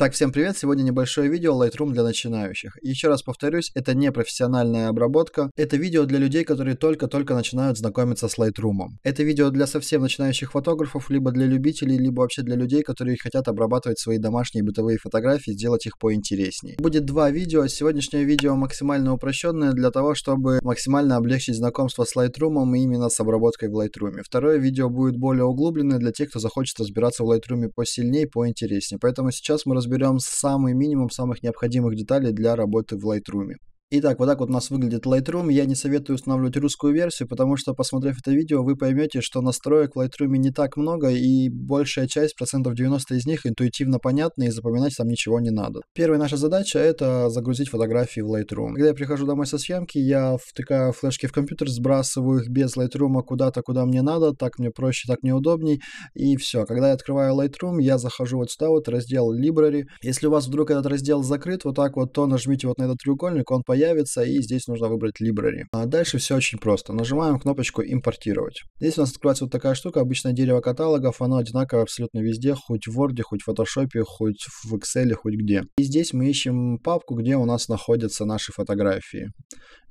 Итак, всем привет! Сегодня небольшое видео Lightroom для начинающих. Еще раз повторюсь, это не профессиональная обработка. Это видео для людей, которые только-только начинают знакомиться с Lightroom. Это видео для совсем начинающих фотографов, либо для любителей, либо вообще для людей, которые хотят обрабатывать свои домашние бытовые фотографии, сделать их поинтереснее. Будет два видео. Сегодняшнее видео максимально упрощенное для того, чтобы максимально облегчить знакомство с Lightroom и именно с обработкой в Lightroom. Второе видео будет более углубленное для тех, кто захочет разбираться в Lightroom посильнее, поинтереснее. Поэтому сейчас мы разбираем разберем самый минимум самых необходимых деталей для работы в Lightroom. Итак, вот так вот у нас выглядит Lightroom. Я не советую устанавливать русскую версию, потому что, посмотрев это видео, вы поймете, что настроек в Lightroom не так много, и большая часть, процентов 90 из них, интуитивно понятны, и запоминать там ничего не надо. Первая наша задача — это загрузить фотографии в Lightroom. Когда я прихожу домой со съемки, я втыкаю флешки в компьютер, сбрасываю их без Lightroom куда-то, куда мне надо, так мне проще, так мне удобней, и все. Когда я открываю Lightroom, я захожу вот сюда вот, раздел Library. Если у вас вдруг этот раздел закрыт, вот так вот, то нажмите вот на этот треугольник, он появится появится, и здесь нужно выбрать Library. А дальше все очень просто. Нажимаем кнопочку «Импортировать». Здесь у нас открывается вот такая штука, обычное дерево каталогов, оно одинаковое абсолютно везде, хоть в Word, хоть в Photoshop, хоть в Excel, хоть где. И здесь мы ищем папку, где у нас находятся наши фотографии.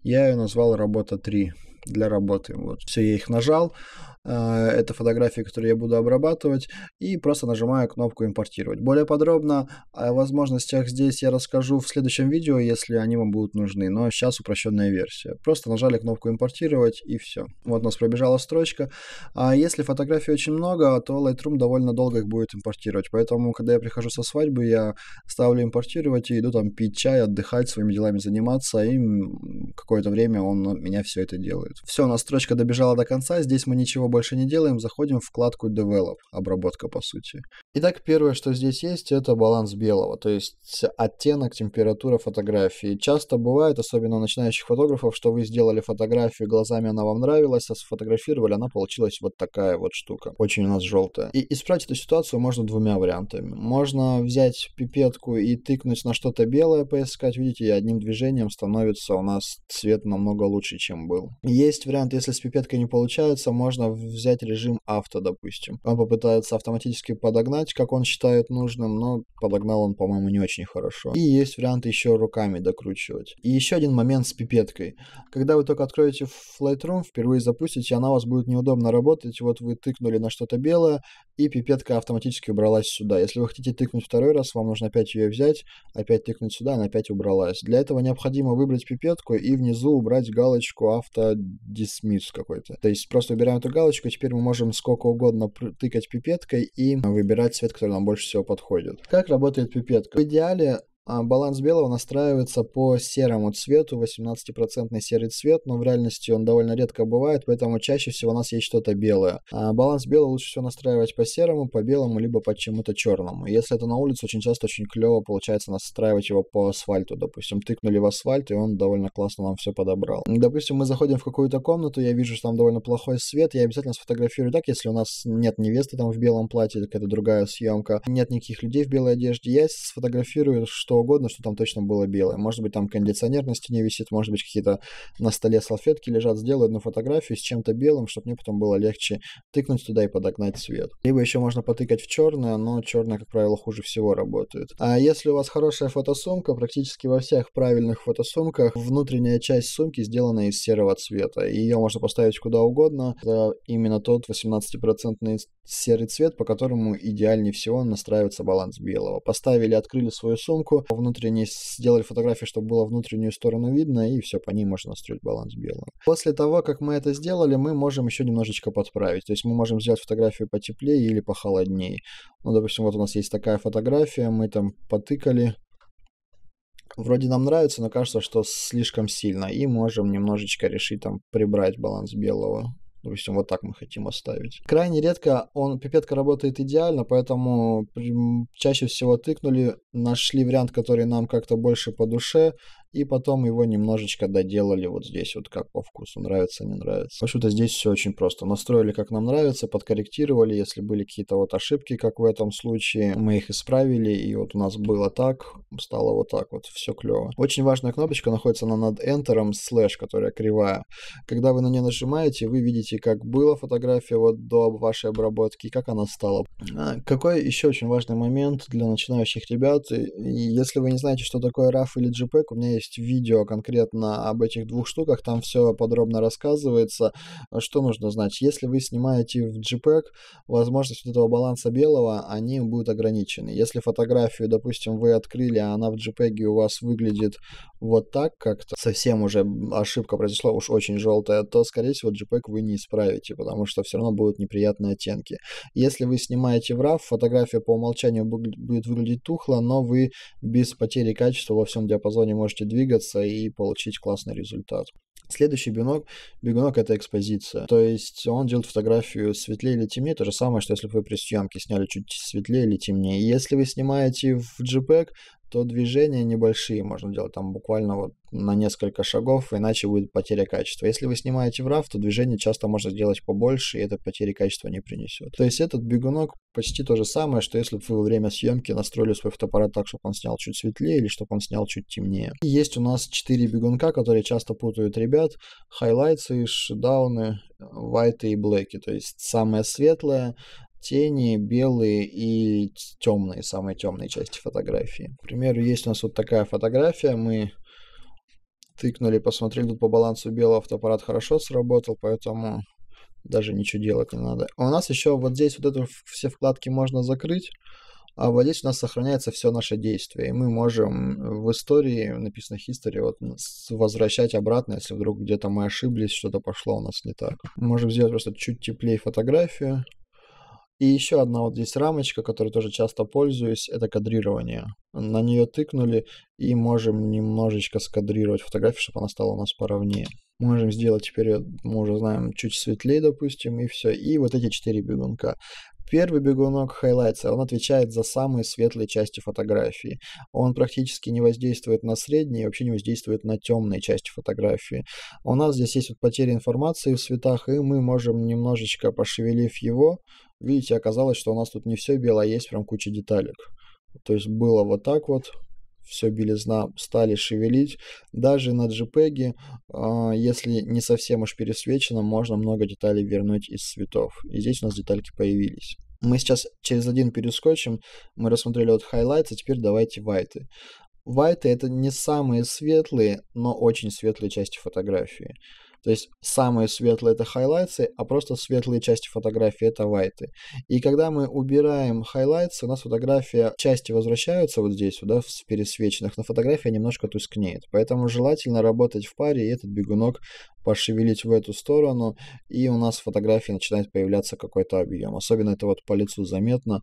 Я ее назвал «Работа 3» для работы. Вот, все, я их нажал. Э, это фотографии, которые я буду обрабатывать. И просто нажимаю кнопку «Импортировать». Более подробно о возможностях здесь я расскажу в следующем видео, если они вам будут нужны. Но сейчас упрощенная версия. Просто нажали кнопку «Импортировать» и все. Вот у нас пробежала строчка. А если фотографий очень много, то Lightroom довольно долго их будет импортировать. Поэтому, когда я прихожу со свадьбы, я ставлю «Импортировать» и иду там пить чай, отдыхать, своими делами заниматься. И какое-то время он меня все это делает. Все, у нас строчка добежала до конца. Здесь мы ничего больше больше не делаем, заходим в вкладку Develop, обработка по сути. Итак, первое, что здесь есть, это баланс белого, то есть оттенок, температура фотографии. Часто бывает, особенно у начинающих фотографов, что вы сделали фотографию, глазами она вам нравилась, а сфотографировали, она получилась вот такая вот штука, очень у нас желтая. И исправить эту ситуацию можно двумя вариантами. Можно взять пипетку и тыкнуть на что-то белое, поискать, видите, одним движением становится у нас цвет намного лучше, чем был. Есть вариант, если с пипеткой не получается, можно взять режим авто, допустим. Он попытается автоматически подогнать, как он считает нужным, но подогнал он, по-моему, не очень хорошо. И есть вариант еще руками докручивать. И еще один момент с пипеткой. Когда вы только откроете Lightroom, впервые запустите, она у вас будет неудобно работать. Вот вы тыкнули на что-то белое, и пипетка автоматически убралась сюда. Если вы хотите тыкнуть второй раз, вам нужно опять ее взять, опять тыкнуть сюда, она опять убралась. Для этого необходимо выбрать пипетку и внизу убрать галочку авто dismiss какой-то. То есть просто убираем эту галочку, галочку, теперь мы можем сколько угодно тыкать пипеткой и выбирать цвет, который нам больше всего подходит. Как работает пипетка? В идеале а, баланс белого настраивается по серому цвету, 18% серый цвет, но в реальности он довольно редко бывает, поэтому чаще всего у нас есть что-то белое. А баланс белого лучше всего настраивать по серому, по белому, либо по чему-то черному. Если это на улице, очень часто очень клево получается настраивать его по асфальту. Допустим, тыкнули в асфальт, и он довольно классно нам все подобрал. Допустим, мы заходим в какую-то комнату, я вижу, что там довольно плохой свет, я обязательно сфотографирую так, если у нас нет невесты там в белом платье, какая-то другая съемка, нет никаких людей в белой одежде, я сфотографирую, что угодно, что там точно было белое. Может быть, там кондиционер на стене висит, может быть, какие-то на столе салфетки лежат. Сделаю одну фотографию с чем-то белым, чтобы мне потом было легче тыкнуть туда и подогнать цвет. Либо еще можно потыкать в черное, но черное, как правило, хуже всего работает. А если у вас хорошая фотосумка, практически во всех правильных фотосумках внутренняя часть сумки сделана из серого цвета. Ее можно поставить куда угодно. Это именно тот 18% процентный серый цвет, по которому идеальнее всего настраивается баланс белого. Поставили, открыли свою сумку, фотографию, внутренне сделали фотографии, чтобы было внутреннюю сторону видно, и все, по ней можно настроить баланс белого. После того, как мы это сделали, мы можем еще немножечко подправить. То есть мы можем сделать фотографию потеплее или похолоднее. Ну, допустим, вот у нас есть такая фотография, мы там потыкали, вроде нам нравится, но кажется, что слишком сильно. И можем немножечко решить там прибрать баланс белого. Допустим, вот так мы хотим оставить. Крайне редко он, пипетка работает идеально, поэтому чаще всего тыкнули, нашли вариант, который нам как-то больше по душе, и потом его немножечко доделали вот здесь, вот как по вкусу, нравится, не нравится. В общем-то, здесь все очень просто. Настроили, как нам нравится, подкорректировали, если были какие-то вот ошибки, как в этом случае, мы их исправили, и вот у нас было так, стало вот так вот, все клево. Очень важная кнопочка находится на над Enter, слэш, которая кривая. Когда вы на нее нажимаете, вы видите, как была фотография вот до вашей обработки, и как она стала. А, какой еще очень важный момент для начинающих ребят, если вы не знаете, что такое RAF или JPEG, у меня есть есть видео конкретно об этих двух штуках, там все подробно рассказывается, что нужно знать. Если вы снимаете в JPEG, возможность вот этого баланса белого, они будут ограничены. Если фотографию, допустим, вы открыли, а она в JPEG у вас выглядит вот так как-то, совсем уже ошибка произошла, уж очень желтая, то, скорее всего, JPEG вы не исправите, потому что все равно будут неприятные оттенки. Если вы снимаете в RAW, фотография по умолчанию будет выглядеть тухло, но вы без потери качества во всем диапазоне можете двигаться и получить классный результат. Следующий бинок, бегунок — это экспозиция. То есть он делает фотографию светлее или темнее, то же самое, что если бы вы при съемке сняли чуть светлее или темнее. Если вы снимаете в JPEG, то движения небольшие можно делать, там буквально вот на несколько шагов, иначе будет потеря качества. Если вы снимаете в RAF, то движение часто можно сделать побольше, и это потери качества не принесет. То есть этот бегунок почти то же самое, что если бы вы во время съемки настроили свой фотоаппарат так, чтобы он снял чуть светлее или чтобы он снял чуть темнее. И есть у нас четыре бегунка, которые часто путают ребят. Хайлайтсы, шедауны, вайты и блэки. То есть самое светлое, тени белые и темные, самые темные части фотографии. К примеру, есть у нас вот такая фотография, мы тыкнули, посмотрели, тут по балансу белого, автоаппарат хорошо сработал, поэтому даже ничего делать не надо. А у нас еще вот здесь вот эту все вкладки можно закрыть, а вот здесь у нас сохраняется все наше действие, и мы можем в истории, написано history, вот, возвращать обратно, если вдруг где-то мы ошиблись, что-то пошло у нас не так. можем сделать просто чуть теплее фотографию, и еще одна вот здесь рамочка, которой тоже часто пользуюсь, это кадрирование. На нее тыкнули и можем немножечко скадрировать фотографию, чтобы она стала у нас поровнее. Можем сделать теперь, мы уже знаем, чуть светлее, допустим, и все. И вот эти четыре бегунка. Первый бегунок хайлайтса, он отвечает за самые светлые части фотографии. Он практически не воздействует на средние, вообще не воздействует на темные части фотографии. У нас здесь есть вот потеря информации в цветах, и мы можем немножечко, пошевелив его, Видите, оказалось, что у нас тут не все бело, а есть прям куча деталек. То есть было вот так вот, все белизна стали шевелить. Даже на JPEG, а, если не совсем уж пересвечено, можно много деталей вернуть из цветов. И здесь у нас детальки появились. Мы сейчас через один перескочим, мы рассмотрели вот хайлайты, а теперь давайте вайты. Вайты это не самые светлые, но очень светлые части фотографии. То есть самые светлые это хайлайтсы, а просто светлые части фотографии это вайты. И когда мы убираем хайлайтсы, у нас фотография, части возвращаются вот здесь, вот, да, в пересвеченных, но фотография немножко тускнеет. Поэтому желательно работать в паре и этот бегунок пошевелить в эту сторону, и у нас в фотографии начинает появляться какой-то объем. Особенно это вот по лицу заметно,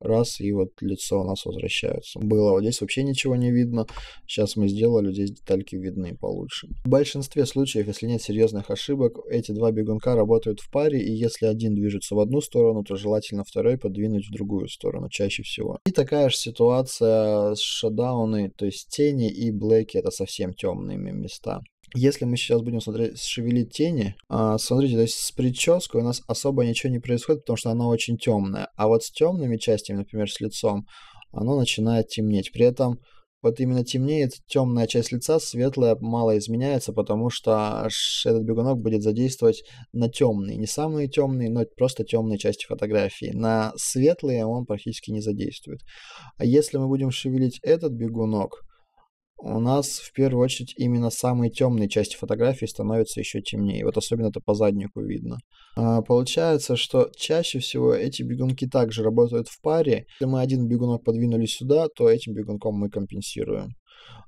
раз, и вот лицо у нас возвращается. Было вот здесь вообще ничего не видно, сейчас мы сделали, здесь детальки видны получше. В большинстве случаев, если нет серьезных ошибок, эти два бегунка работают в паре, и если один движется в одну сторону, то желательно второй подвинуть в другую сторону чаще всего. И такая же ситуация с шадауны, то есть тени и блэки, это совсем темные места. Если мы сейчас будем смотреть, шевелить тени, а, смотрите, то есть с прической у нас особо ничего не происходит, потому что она очень темная. А вот с темными частями, например, с лицом, оно начинает темнеть. При этом вот именно темнеет темная часть лица, светлая мало изменяется, потому что этот бегунок будет задействовать на темные, не самые темные, но просто темные части фотографии. На светлые он практически не задействует. А если мы будем шевелить этот бегунок, у нас в первую очередь именно самые темные части фотографии становятся еще темнее. Вот особенно это по заднику видно. А, получается, что чаще всего эти бегунки также работают в паре. Если мы один бегунок подвинули сюда, то этим бегунком мы компенсируем.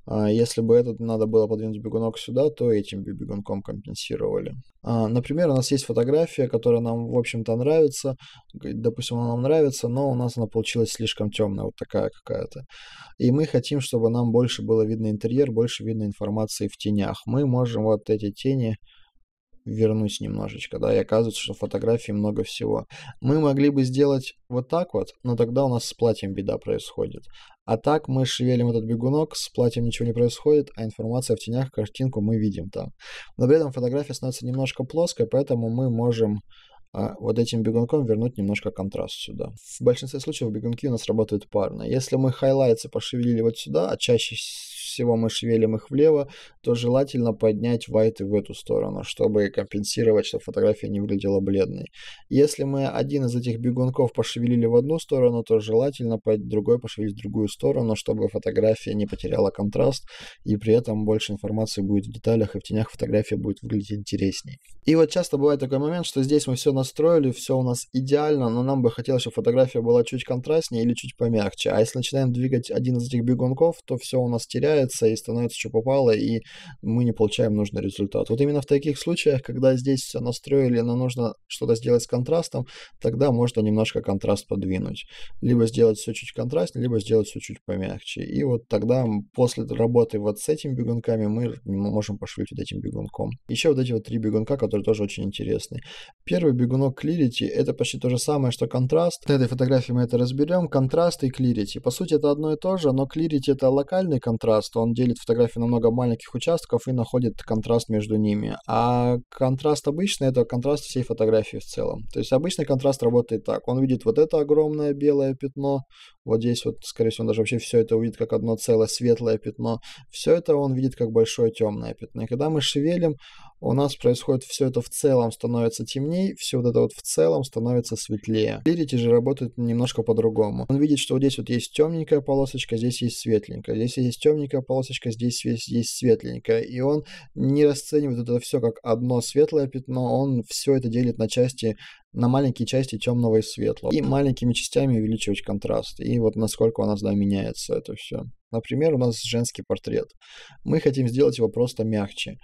А, если бы этот надо было подвинуть бегунок сюда, то этим бегунком компенсировали. А, например, у нас есть фотография, которая нам, в общем-то, нравится. Допустим, она нам нравится, но у нас она получилась слишком темная, вот такая какая-то. И мы хотим, чтобы нам больше было видно интерьер, больше видно информации в тенях. Мы можем вот эти тени вернуть немножечко, да, и оказывается, что фотографии много всего. Мы могли бы сделать вот так вот, но тогда у нас с платьем беда происходит. А так мы шевелим этот бегунок, с платьем ничего не происходит, а информация в тенях, картинку мы видим там. Но при этом фотография становится немножко плоской, поэтому мы можем а вот этим бегунком вернуть немножко контраст сюда. В большинстве случаев бегунки у нас работают парно. Если мы хайлайтсы пошевелили вот сюда, а чаще всего мы шевелим их влево, то желательно поднять вайты в эту сторону, чтобы компенсировать, что фотография не выглядела бледной. Если мы один из этих бегунков пошевелили в одну сторону, то желательно под другой пошевелить в другую сторону, чтобы фотография не потеряла контраст, и при этом больше информации будет в деталях, и в тенях фотография будет выглядеть интересней. И вот часто бывает такой момент, что здесь мы все на настроили, все у нас идеально, но нам бы хотелось, чтобы фотография была чуть контрастнее или чуть помягче. А если начинаем двигать один из этих бегунков, то все у нас теряется и становится что попало, и мы не получаем нужный результат. Вот именно в таких случаях, когда здесь все настроили, но нужно что-то сделать с контрастом, тогда можно немножко контраст подвинуть. Либо сделать все чуть контрастнее, либо сделать все чуть помягче. И вот тогда после работы вот с этими бегунками мы можем пошевелить вот этим бегунком. Еще вот эти вот три бегунка, которые тоже очень интересны. Первый бегунок прыгунок Clarity – это почти то же самое, что контраст. На этой фотографии мы это разберем. Контраст и Clarity. По сути, это одно и то же, но Clarity – это локальный контраст. Он делит фотографию на много маленьких участков и находит контраст между ними. А контраст обычный – это контраст всей фотографии в целом. То есть обычный контраст работает так. Он видит вот это огромное белое пятно, вот здесь вот, скорее всего, он даже вообще все это увидит как одно целое светлое пятно. Все это он видит как большое темное пятно. И когда мы шевелим, у нас происходит все это в целом становится темнее, все вот это вот в целом становится светлее. Лирити же работает немножко по-другому. Он видит, что вот здесь вот есть темненькая полосочка, здесь есть светленькая, здесь есть темненькая полосочка, здесь есть, есть светленькая. И он не расценивает это все как одно светлое пятно, он все это делит на части на маленькие части темного и светлого. И маленькими частями увеличивать контраст. И вот насколько у нас да, меняется это все. Например, у нас женский портрет. Мы хотим сделать его просто мягче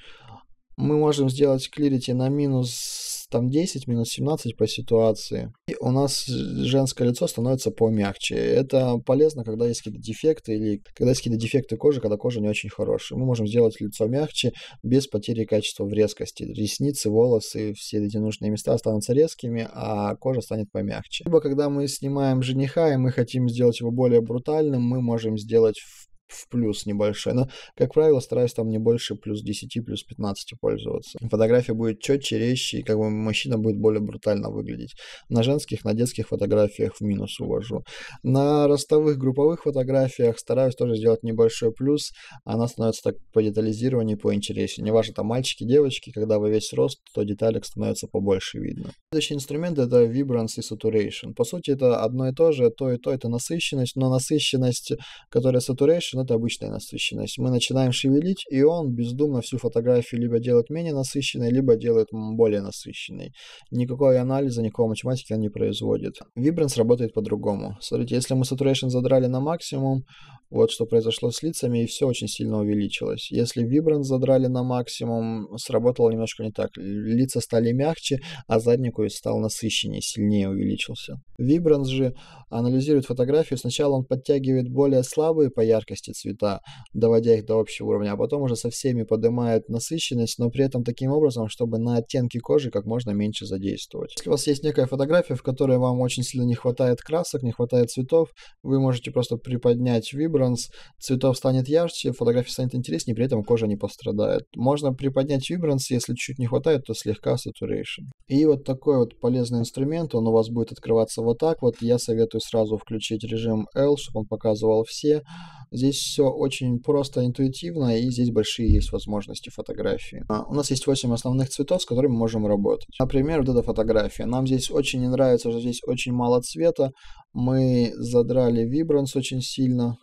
мы можем сделать клирити на минус там 10, минус 17 по ситуации. И у нас женское лицо становится помягче. Это полезно, когда есть какие-то дефекты или когда есть какие-то дефекты кожи, когда кожа не очень хорошая. Мы можем сделать лицо мягче без потери качества в резкости. Ресницы, волосы, все эти нужные места останутся резкими, а кожа станет помягче. Либо когда мы снимаем жениха и мы хотим сделать его более брутальным, мы можем сделать в в плюс небольшой. Но, как правило, стараюсь там не больше плюс 10, плюс 15 пользоваться. Фотография будет четче, резче, и как бы мужчина будет более брутально выглядеть. На женских, на детских фотографиях в минус увожу. На ростовых групповых фотографиях стараюсь тоже сделать небольшой плюс. Она становится так по детализированию, по интереснее. Неважно, там мальчики, девочки, когда вы весь рост, то деталек становится побольше видно. Следующий инструмент это Vibrance и Saturation. По сути, это одно и то же, то и то это насыщенность, но насыщенность, которая Saturation, но это обычная насыщенность. Мы начинаем шевелить, и он бездумно всю фотографию либо делает менее насыщенной, либо делает более насыщенной. Никакого анализа, никакого математики он не производит. Вибранс работает по-другому. Смотрите, если мы saturation задрали на максимум, вот что произошло с лицами, и все очень сильно увеличилось. Если вибранс задрали на максимум, сработало немножко не так. Лица стали мягче, а задний куец стал насыщеннее, сильнее увеличился. Вибранс же анализирует фотографию. Сначала он подтягивает более слабые по яркости эти цвета, доводя их до общего уровня, а потом уже со всеми поднимает насыщенность, но при этом таким образом, чтобы на оттенки кожи как можно меньше задействовать. Если у вас есть некая фотография, в которой вам очень сильно не хватает красок, не хватает цветов, вы можете просто приподнять вибранс, цветов станет ярче, фотография станет интереснее, при этом кожа не пострадает. Можно приподнять вибранс, если чуть не хватает, то слегка saturation. И вот такой вот полезный инструмент, он у вас будет открываться вот так вот. Я советую сразу включить режим L, чтобы он показывал все. Здесь здесь все очень просто, интуитивно, и здесь большие есть возможности фотографии. А, у нас есть 8 основных цветов, с которыми мы можем работать. Например, вот эта фотография. Нам здесь очень не нравится, что здесь очень мало цвета. Мы задрали вибранс очень сильно.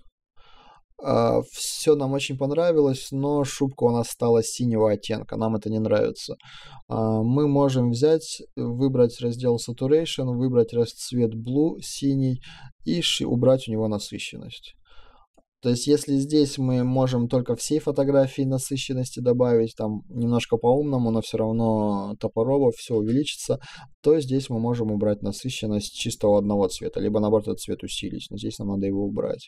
Uh, а, все нам очень понравилось, но шубка у нас стала синего оттенка, нам это не нравится. Uh, мы можем взять, выбрать раздел Saturation, выбрать цвет Blue, синий, и убрать у него насыщенность. То есть, если здесь мы можем только всей фотографии насыщенности добавить, там немножко по-умному, но все равно топорово все увеличится, то здесь мы можем убрать насыщенность чистого одного цвета, либо наоборот этот цвет усилить, но здесь нам надо его убрать.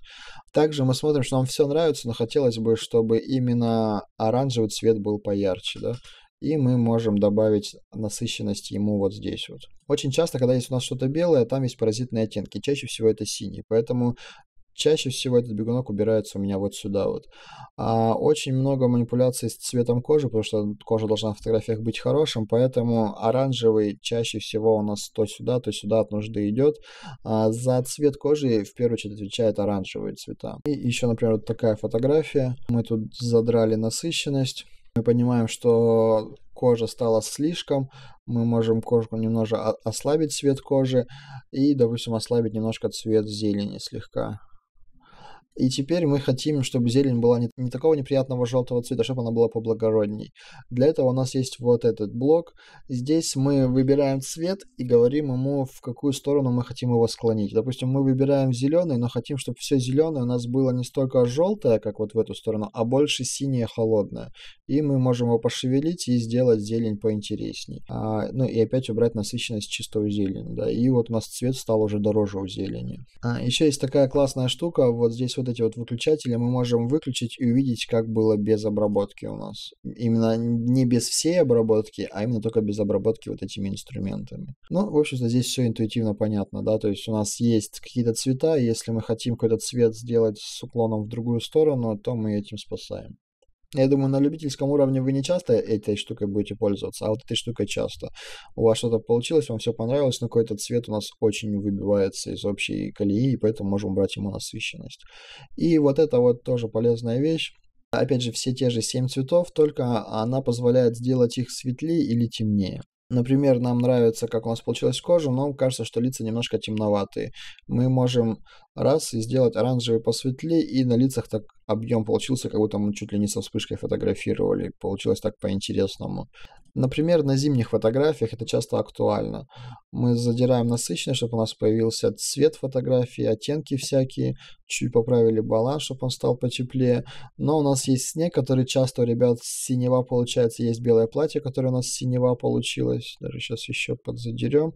Также мы смотрим, что нам все нравится, но хотелось бы, чтобы именно оранжевый цвет был поярче, да, и мы можем добавить насыщенность ему вот здесь вот. Очень часто, когда есть у нас что-то белое, там есть паразитные оттенки, чаще всего это синий, поэтому чаще всего этот бегунок убирается у меня вот сюда вот. А, очень много манипуляций с цветом кожи, потому что кожа должна в фотографиях быть хорошим, поэтому оранжевый чаще всего у нас то сюда, то сюда от нужды идет. А, за цвет кожи в первую очередь отвечает оранжевые цвета. И еще, например, вот такая фотография. Мы тут задрали насыщенность. Мы понимаем, что кожа стала слишком, мы можем кожку немножко ослабить цвет кожи и, допустим, ослабить немножко цвет зелени слегка. И теперь мы хотим, чтобы зелень была не, не такого неприятного желтого цвета, чтобы она была поблагородней. Для этого у нас есть вот этот блок. Здесь мы выбираем цвет и говорим ему, в какую сторону мы хотим его склонить. Допустим, мы выбираем зеленый, но хотим, чтобы все зеленое у нас было не столько желтое, как вот в эту сторону, а больше синее холодное. И мы можем его пошевелить и сделать зелень поинтересней. А, ну и опять убрать насыщенность чистого зелени. Да. И вот у нас цвет стал уже дороже у зелени. А, еще есть такая классная штука, вот здесь вот вот эти вот выключатели мы можем выключить и увидеть, как было без обработки у нас. Именно не без всей обработки, а именно только без обработки вот этими инструментами. Ну, в общем-то, здесь все интуитивно понятно, да, то есть у нас есть какие-то цвета, если мы хотим какой-то цвет сделать с уклоном в другую сторону, то мы этим спасаем. Я думаю, на любительском уровне вы не часто этой штукой будете пользоваться, а вот этой штукой часто. У вас что-то получилось, вам все понравилось, но какой-то цвет у нас очень выбивается из общей колеи, и поэтому можем брать ему насыщенность. И вот это вот тоже полезная вещь. Опять же, все те же 7 цветов, только она позволяет сделать их светлее или темнее. Например, нам нравится, как у нас получилась кожа, но кажется, что лица немножко темноватые. Мы можем раз и сделать оранжевый посветлее, и на лицах так объем получился, как будто мы чуть ли не со вспышкой фотографировали. Получилось так по-интересному. Например, на зимних фотографиях это часто актуально. Мы задираем насыщенность, чтобы у нас появился цвет фотографии, оттенки всякие, чуть поправили баланс, чтобы он стал потеплее. Но у нас есть снег, который часто у ребят синева получается. Есть белое платье, которое у нас синева получилось. Даже сейчас еще подзадерем.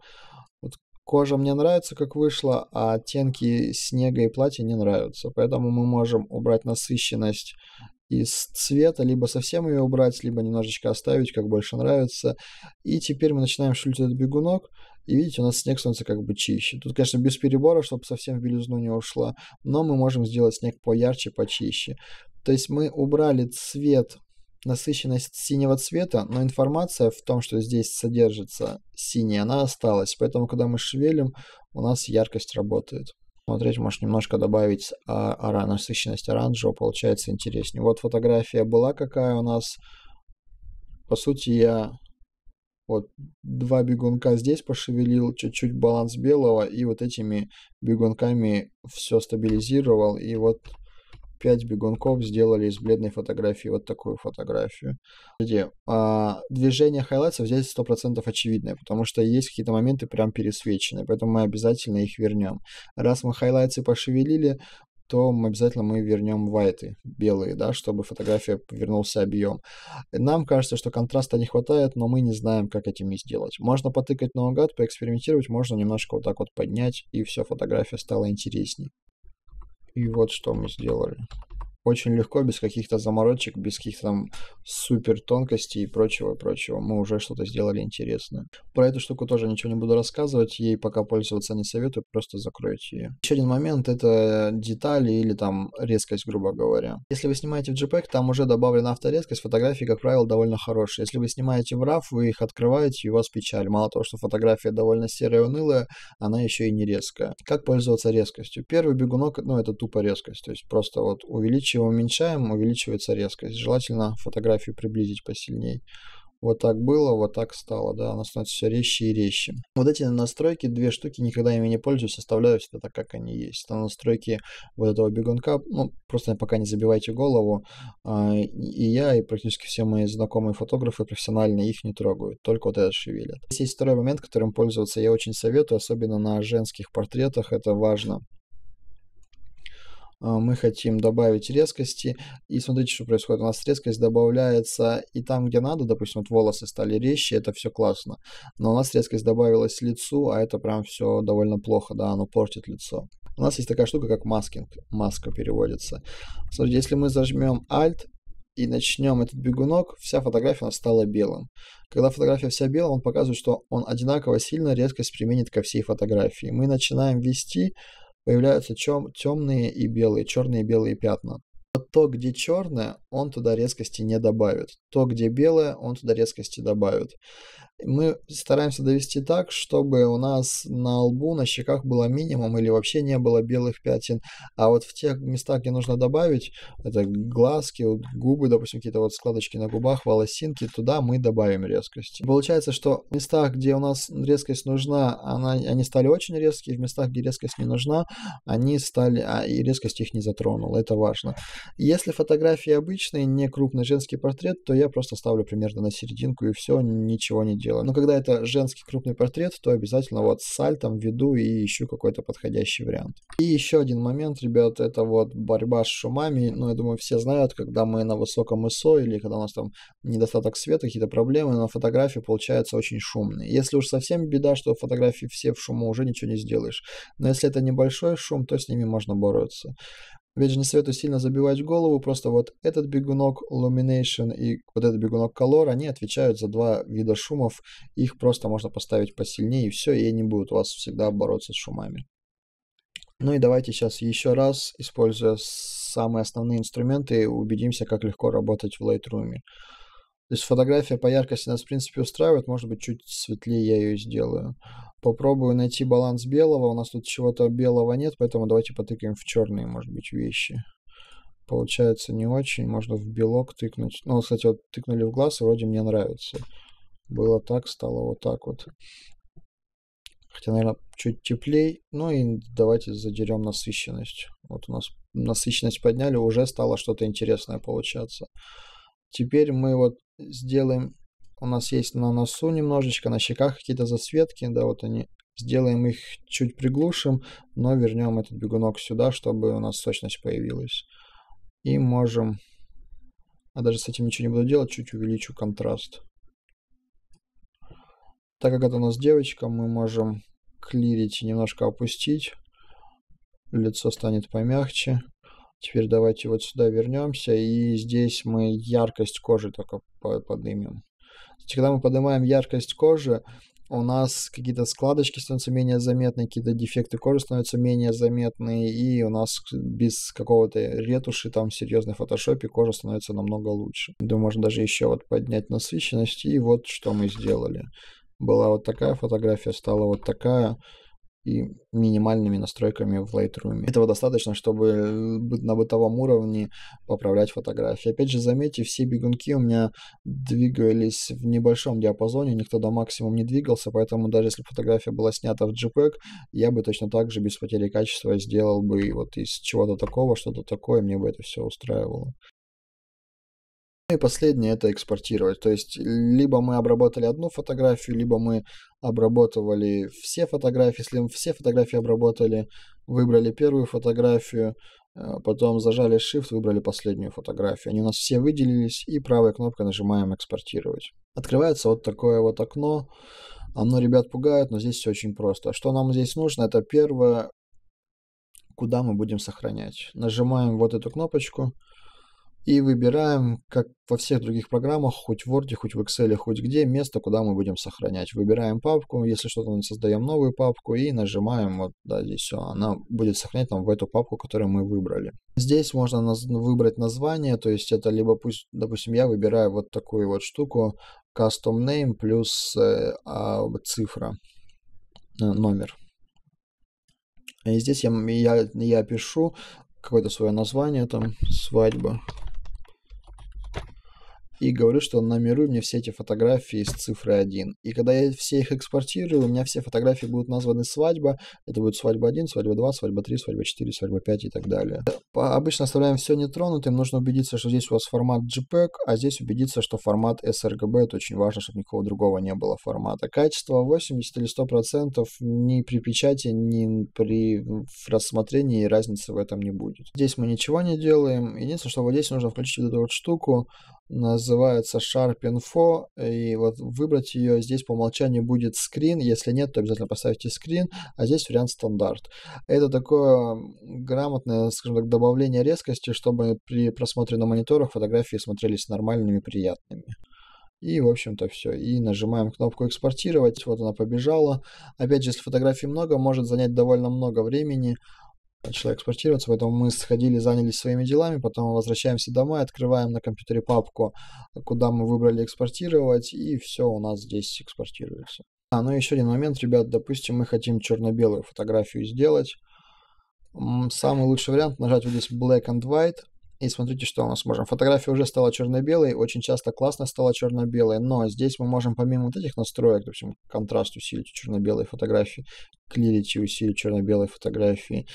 Кожа мне нравится, как вышла, а оттенки снега и платья не нравятся. Поэтому мы можем убрать насыщенность из цвета, либо совсем ее убрать, либо немножечко оставить, как больше нравится. И теперь мы начинаем шулить этот бегунок, и видите, у нас снег становится как бы чище. Тут, конечно, без перебора, чтобы совсем в белизну не ушла, но мы можем сделать снег поярче, почище. То есть мы убрали цвет насыщенность синего цвета, но информация в том, что здесь содержится синяя, она осталась. Поэтому, когда мы шевелим, у нас яркость работает. Смотреть, можешь немножко добавить а, насыщенность оранжевого, получается интереснее. Вот фотография была какая у нас. По сути, я вот два бегунка здесь пошевелил, чуть-чуть баланс белого, и вот этими бегунками все стабилизировал, и вот пять бегунков сделали из бледной фотографии вот такую фотографию. Где а, движение хайлайтсов здесь сто процентов очевидное, потому что есть какие-то моменты прям пересвеченные, поэтому мы обязательно их вернем. Раз мы хайлайтсы пошевелили, то обязательно мы вернем вайты, белые, да, чтобы фотография вернулся объем. Нам кажется, что контраста не хватает, но мы не знаем, как этим и сделать. Можно потыкать наугад, поэкспериментировать, можно немножко вот так вот поднять, и все, фотография стала интереснее. И вот что мы сделали очень легко, без каких-то заморочек, без каких-то там супер тонкостей и прочего, и прочего. Мы уже что-то сделали интересное. Про эту штуку тоже ничего не буду рассказывать, ей пока пользоваться не советую, просто закройте ее. Еще один момент — это детали или там резкость, грубо говоря. Если вы снимаете в JPEG, там уже добавлена авторезкость, фотографии, как правило, довольно хорошие. Если вы снимаете в RAW, вы их открываете, и у вас печаль. Мало того, что фотография довольно серая и унылая, она еще и не резкая. Как пользоваться резкостью? Первый бегунок, ну, это тупо резкость, то есть просто вот увеличить чего уменьшаем, увеличивается резкость. Желательно фотографию приблизить посильней. Вот так было, вот так стало, да, она становится все резче и резче. Вот эти настройки, две штуки, никогда ими не пользуюсь, оставляю все так, как они есть. Это настройки вот этого бегунка, ну, просто пока не забивайте голову, а, и я, и практически все мои знакомые фотографы профессиональные их не трогают, только вот это шевелят. Здесь есть второй момент, которым пользоваться я очень советую, особенно на женских портретах, это важно. А, мы хотим добавить резкости. И смотрите, что происходит. У нас резкость добавляется и там, где надо. Допустим, вот волосы стали резче, это все классно. Но у нас резкость добавилась лицу, а это прям все довольно плохо, да, оно портит лицо. У нас есть такая штука, как маскинг. Маска переводится. Смотрите, если мы зажмем Alt, и начнем этот бегунок, вся фотография у нас стала белым. Когда фотография вся белая, он показывает, что он одинаково сильно резкость применит ко всей фотографии. Мы начинаем вести, появляются чем, темные и белые, черные и белые пятна. То, где черное, он туда резкости не добавит. То, где белое, он туда резкости добавит мы стараемся довести так, чтобы у нас на лбу, на щеках было минимум или вообще не было белых пятен. А вот в тех местах, где нужно добавить, это глазки, вот губы, допустим, какие-то вот складочки на губах, волосинки, туда мы добавим резкость. Получается, что в местах, где у нас резкость нужна, она, они стали очень резкие, в местах, где резкость не нужна, они стали, а и резкость их не затронула, это важно. Если фотографии обычные, не крупный женский портрет, то я просто ставлю примерно на серединку и все, ничего не делаю тела. Но когда это женский крупный портрет, то обязательно вот сальтом веду и ищу какой-то подходящий вариант. И еще один момент, ребят, это вот борьба с шумами. Ну, я думаю, все знают, когда мы на высоком ISO или когда у нас там недостаток света, какие-то проблемы, на фотографии получается очень шумный. Если уж совсем беда, что фотографии все в шуму, уже ничего не сделаешь. Но если это небольшой шум, то с ними можно бороться. Ведь же не советую сильно забивать голову, просто вот этот бегунок Lumination и вот этот бегунок Color, они отвечают за два вида шумов, их просто можно поставить посильнее, и все, и они будут у вас всегда бороться с шумами. Ну и давайте сейчас еще раз, используя самые основные инструменты, убедимся, как легко работать в Lightroom. То есть фотография по яркости нас, в принципе, устраивает, может быть, чуть светлее я ее сделаю. Попробую найти баланс белого. У нас тут чего-то белого нет, поэтому давайте потыкаем в черные, может быть, вещи. Получается не очень. Можно в белок тыкнуть. Ну, кстати, вот тыкнули в глаз, вроде мне нравится. Было так, стало вот так вот. Хотя, наверное, чуть теплей. Ну и давайте задерем насыщенность. Вот у нас насыщенность подняли, уже стало что-то интересное получаться. Теперь мы вот сделаем у нас есть на носу немножечко, на щеках какие-то засветки, да, вот они. Сделаем их чуть приглушим, но вернем этот бегунок сюда, чтобы у нас сочность появилась. И можем... А даже с этим ничего не буду делать, чуть увеличу контраст. Так как это у нас девочка, мы можем клирить и немножко опустить. Лицо станет помягче. Теперь давайте вот сюда вернемся. И здесь мы яркость кожи только подымем когда мы поднимаем яркость кожи, у нас какие-то складочки становятся менее заметны, какие-то дефекты кожи становятся менее заметны, и у нас без какого-то ретуши, там, в серьезной фотошопе кожа становится намного лучше. Думаю, можно даже еще вот поднять насыщенность, и вот что мы сделали. Была вот такая фотография, стала вот такая и минимальными настройками в Lightroom. Этого достаточно, чтобы э, на бытовом уровне поправлять фотографии. Опять же, заметьте, все бегунки у меня двигались в небольшом диапазоне, никто до максимум не двигался, поэтому даже если фотография была снята в JPEG, я бы точно так же без потери качества сделал бы вот из чего-то такого, что-то такое, мне бы это все устраивало и последнее это экспортировать. То есть либо мы обработали одну фотографию, либо мы обработывали все фотографии. Если мы все фотографии обработали, выбрали первую фотографию, э, потом зажали Shift, выбрали последнюю фотографию. Они у нас все выделились и правой кнопкой нажимаем экспортировать. Открывается вот такое вот окно. Оно ребят пугает, но здесь все очень просто. Что нам здесь нужно? Это первое, куда мы будем сохранять. Нажимаем вот эту кнопочку и выбираем, как во всех других программах, хоть в Word, хоть в Excel, хоть где, место, куда мы будем сохранять. Выбираем папку, если что-то, создаем новую папку и нажимаем вот да, здесь все. Она будет сохранять там в эту папку, которую мы выбрали. Здесь можно наз выбрать название, то есть это либо, пусть, допустим, я выбираю вот такую вот штуку, custom name плюс э, а, цифра, э, номер. И здесь я, я, я пишу какое-то свое название, там, свадьба, и говорю, что он номерует мне все эти фотографии с цифры 1. И когда я все их экспортирую, у меня все фотографии будут названы свадьба. Это будет свадьба 1, свадьба 2, свадьба 3, свадьба 4, свадьба 5 и так далее. Обычно оставляем все нетронутым. Нужно убедиться, что здесь у вас формат JPEG, а здесь убедиться, что формат sRGB. Это очень важно, чтобы никого другого не было формата. Качество 80 или 100% ни при печати, ни при рассмотрении разницы в этом не будет. Здесь мы ничего не делаем. Единственное, что вот здесь нужно включить вот эту вот штуку, называется Sharp Info, и вот выбрать ее здесь по умолчанию будет скрин, если нет, то обязательно поставите скрин, а здесь вариант стандарт. Это такое грамотное, скажем так, добавление резкости, чтобы при просмотре на мониторах фотографии смотрелись нормальными, приятными. И, в общем-то, все. И нажимаем кнопку «Экспортировать». Вот она побежала. Опять же, если фотографий много, может занять довольно много времени человек экспортироваться, поэтому мы сходили, занялись своими делами, потом возвращаемся домой, открываем на компьютере папку, куда мы выбрали экспортировать, и все у нас здесь экспортируется. А, ну еще один момент, ребят, допустим, мы хотим черно-белую фотографию сделать. Самый лучший вариант нажать вот здесь Black and White, и смотрите, что у нас можем. Фотография уже стала черно-белой, очень часто классно стала черно-белой, но здесь мы можем помимо вот этих настроек, в общем, контраст усилить черно-белой фотографии, клирить и усилить черно-белой фотографии.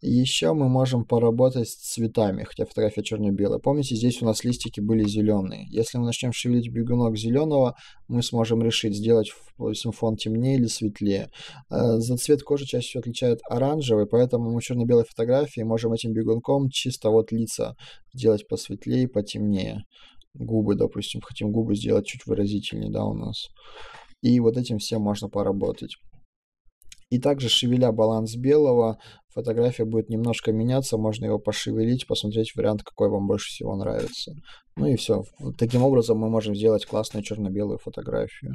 Еще мы можем поработать с цветами, хотя фотография черно-белая. Помните, здесь у нас листики были зеленые. Если мы начнем шевелить бегунок зеленого, мы сможем решить, сделать фон темнее или светлее. Э, за цвет кожи чаще всего отличает оранжевый, поэтому мы черно-белой фотографии можем этим бегунком чисто вот лица сделать посветлее, потемнее. Губы, допустим, хотим губы сделать чуть выразительнее, да, у нас. И вот этим всем можно поработать. И также шевеля баланс белого, фотография будет немножко меняться, можно его пошевелить, посмотреть вариант, какой вам больше всего нравится. Ну и все. Таким образом мы можем сделать классную черно-белую фотографию.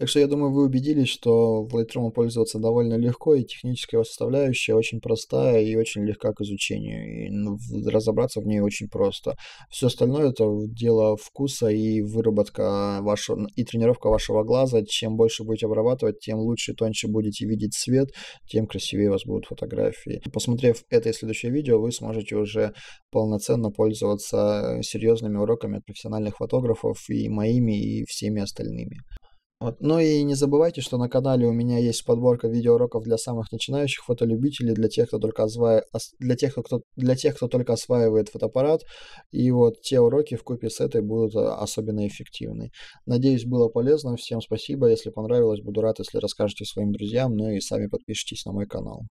Так что я думаю, вы убедились, что Lightroom пользоваться довольно легко, и техническая составляющая очень простая и очень легка к изучению. И разобраться в ней очень просто. Все остальное это дело вкуса и выработка вашего и тренировка вашего глаза. Чем больше будете обрабатывать, тем лучше и тоньше будете видеть свет, тем красивее у вас будут фотографии. Посмотрев это и следующее видео, вы сможете уже полноценно пользоваться э, серьезными уроками от профессиональных фотографов и моими, и всеми остальными. Вот. Ну и не забывайте, что на канале у меня есть подборка видеоуроков для самых начинающих фотолюбителей, для тех, кто только осва... для тех, кто... для тех, кто только осваивает фотоаппарат. И вот те уроки в купе с этой будут э, особенно эффективны. Надеюсь, было полезно. Всем спасибо. Если понравилось, буду рад, если расскажете своим друзьям, ну и сами подпишитесь на мой канал.